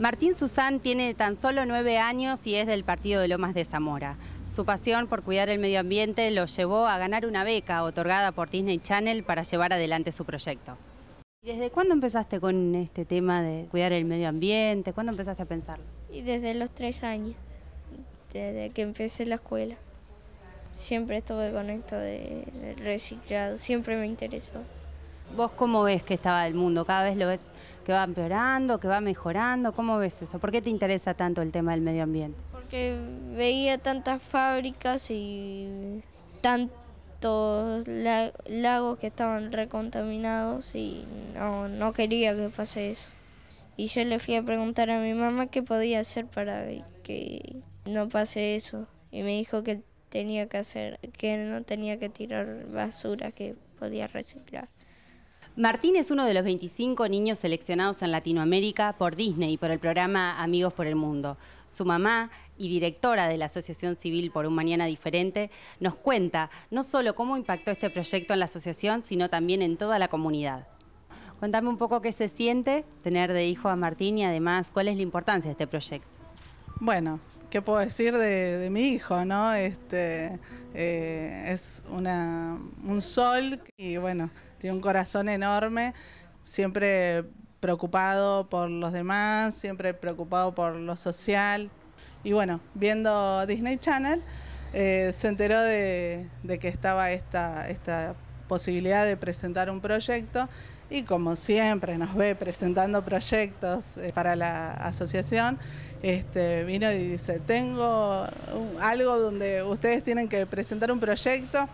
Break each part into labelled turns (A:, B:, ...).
A: Martín Susán tiene tan solo nueve años y es del partido de Lomas de Zamora. Su pasión por cuidar el medio ambiente lo llevó a ganar una beca otorgada por Disney Channel para llevar adelante su proyecto. ¿Desde cuándo empezaste con este tema de cuidar el medio ambiente? ¿Cuándo empezaste a pensarlo?
B: Y desde los tres años, desde que empecé la escuela. Siempre estuve con esto de reciclado, siempre me interesó.
A: ¿Vos cómo ves que estaba el mundo? ¿Cada vez lo ves que va empeorando, que va mejorando? ¿Cómo ves eso? ¿Por qué te interesa tanto el tema del medio ambiente?
B: Porque veía tantas fábricas y tantos lagos que estaban recontaminados y no, quería que pase eso. Y yo le fui a preguntar a mi mamá qué podía hacer para que no pase eso. Y me dijo que tenía que hacer, que no tenía que tirar basura, que podía reciclar.
A: Martín es uno de los 25 niños seleccionados en Latinoamérica por Disney y por el programa Amigos por el Mundo. Su mamá y directora de la Asociación Civil por un Mañana Diferente nos cuenta no solo cómo impactó este proyecto en la asociación, sino también en toda la comunidad. Cuéntame un poco qué se siente tener de hijo a Martín y además cuál es la importancia de este proyecto.
C: Bueno, ¿qué puedo decir de, mi hijo? ¿no? Este, eh, es un sol y bueno, tiene un corazón enorme, siempre preocupado por los demás, siempre preocupado por lo social. Y bueno, viendo Disney Channel, eh, se enteró de, que estaba esta, esta posibilidad de presentar un proyecto y como siempre nos ve presentando proyectos eh, para la asociación, este, vino y dice, tengo algo donde ustedes tienen que presentar un proyecto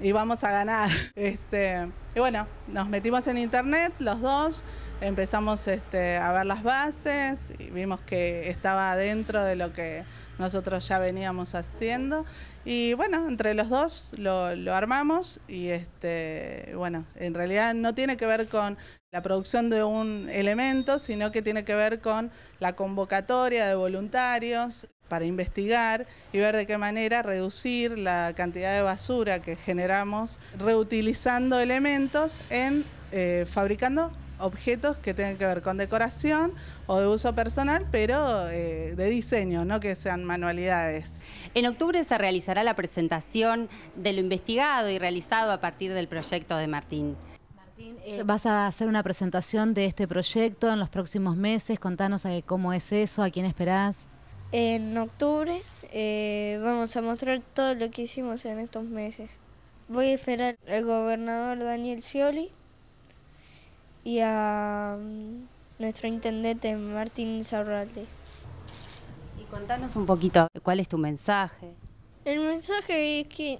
C: y vamos a ganar. Este, y bueno, nos metimos en internet los dos, empezamos este, a ver las bases y vimos que estaba dentro de lo que nosotros ya veníamos haciendo. Y bueno, entre los dos lo, armamos y este, bueno, en realidad no tiene que ver con la producción de un elemento, sino que tiene que ver con la convocatoria de voluntarios, para investigar y ver de qué manera reducir la cantidad de basura que generamos reutilizando elementos en eh, fabricando objetos que tengan que ver con decoración o de uso personal, pero eh, de diseño, no que sean manualidades. En octubre se realizará la presentación de lo investigado
A: y realizado a partir del proyecto de Martín. Martín, eh, vas a hacer una presentación de este proyecto en los próximos meses, contanos cómo es eso, a quién esperás.
B: En octubre eh, vamos a mostrar todo lo que hicimos en estos meses. Voy a esperar al gobernador Daniel Scioli y a mm, nuestro intendente Martín Zarralde. Y contanos un poquito,
A: ¿cuál es tu mensaje?
B: El mensaje es que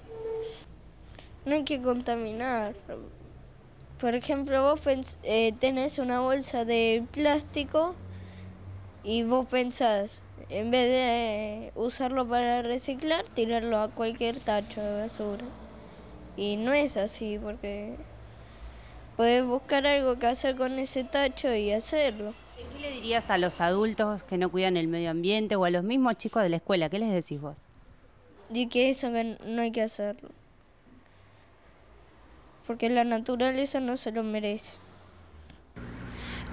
B: no hay que contaminar. Por ejemplo, vos eh, tenés una bolsa de plástico y vos pensás, en vez de usarlo para reciclar, tirarlo a cualquier tacho de basura. Y no es así porque puedes buscar algo que hacer con ese tacho y hacerlo.
A: ¿Qué le dirías a los adultos que no cuidan el medio ambiente o a los mismos chicos de la escuela? ¿Qué les decís vos?
B: Y que eso no hay que hacerlo. Porque la naturaleza no se lo merece.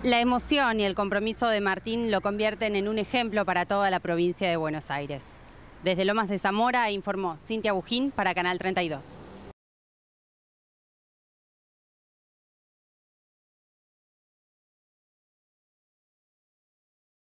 A: La emoción y el compromiso de Martín lo convierten en un ejemplo para toda la provincia de Buenos Aires. Desde Lomas de Zamora informó Cintia Bujín para Canal 32.